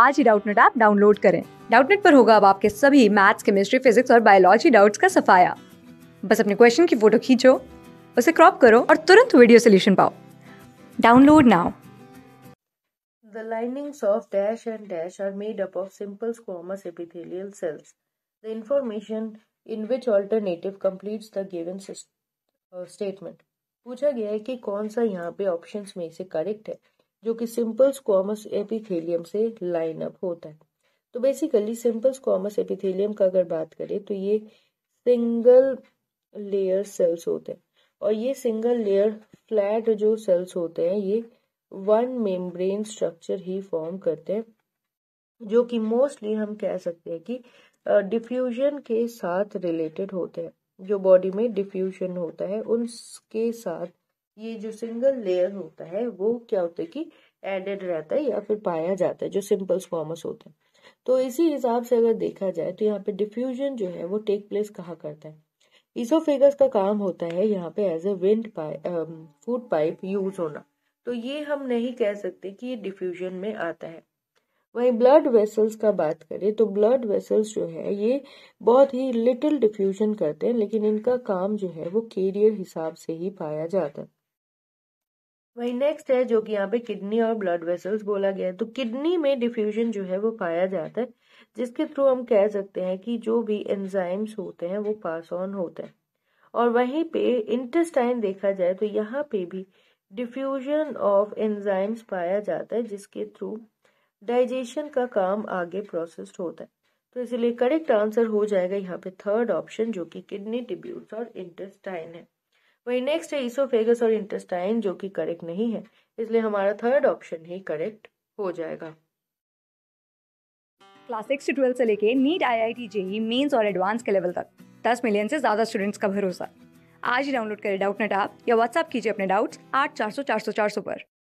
आज ही Doubtnut app download करें डाउटनेट पर होगा अब आपके सभी मैथ्स केमिस्ट्री फिजिक्स और बायोलॉजी डाउट्स का सफाया बस अपने क्वेश्चन की फोटो खींचो उसे क्रॉप करो और तुरंत वीडियो सोल्यूशन पाओ download now The linings of dash and dash are made up of simple squamous epithelial cells. The information in which alternative completes the given uh, statement. पूछा गया है कि कौन सा यहाँ पे ऑप्शंस में से करेक्ट है जो कि सिंपल स्क्वामस एपिथेलियम से लाइन अप होता है तो बेसिकली सिंपल स्क्वामस एपिथेलियम का अगर बात करें तो ये सिंगल लेयर सेल्स होते हैं और ये सिंगल लेयर फ्लैट जो सेल्स होते हैं ये वन मेम्ब्रेन स्ट्रक्चर ही फॉर्म करते हैं जो कि मोस्टली हम कह सकते हैं कि डिफ्यूजन के साथ रिलेटेड होते हैं जो बॉडी में डिफ्यूजन होता है उनके साथ ये जो सिंगल लेयर होता है वो क्या होता है कि एडेड रहता है या फिर पाया जाता है जो सिंपल फॉर्मस होते हैं तो इसी हिसाब से अगर देखा जाए तो यहाँ पे डिफ्यूजन जो है वो टेक प्लेस कहाँ करता है इसोफेगस का काम होता है यहाँ पे as a wind pipe food pipe use होना तो ये हम नहीं कह सकते कि ये डिफ्यूजन में आता है वहीं ब्लड वेसल्स का बात करें तो ब्लड वेसल्स जो है ये बहुत ही लिटिल डिफ्यूजन करते हैं लेकिन इनका काम जो है वो कैरियर हिसाब से ही पाया जाता है वही नेक्स्ट है जो कि यहाँ पे किडनी और ब्लड वेसल्स बोला गया है तो किडनी में डिफ्यूजन जो है वो पाया जाता है जिसके थ्रू हम कह सकते हैं कि जो भी एंजाइम्स होते हैं वो पास ऑन होते हैं और वहीं पे इंटेस्टाइन देखा जाए तो यहाँ पे भी डिफ्यूजन ऑफ एंजाइम्स पाया जाता है जिसके थ्रू डाइजेशन का काम आगे प्रोसेस्ड होता है तो इसलिए करेक्ट आंसर हो जाएगा यहाँ पे थर्ड ऑप्शन जो कि किडनी ट्यूब्यूल्स और इंटेस्टाइन है वही नेक्स्ट है इसोफेगस और इंटेस्टाइन जो कि करेक्ट नहीं है इसलिए हमारा थर्ड ऑप्शन ही करेक्ट हो जाएगा क्लास सिक्स टू ट्वेल्थ से लेके NEET I I T JEE mains और एडवांस के लेवल तक दस मिलियन से ज़्यादा स्टूडेंट्स का भरोसा आज ही डाउनलोड करें डाउट नेट आप या व्हाट्सअप कीजिए अपने डाउट्स आठ चार सौ चार सौ चार सौ पर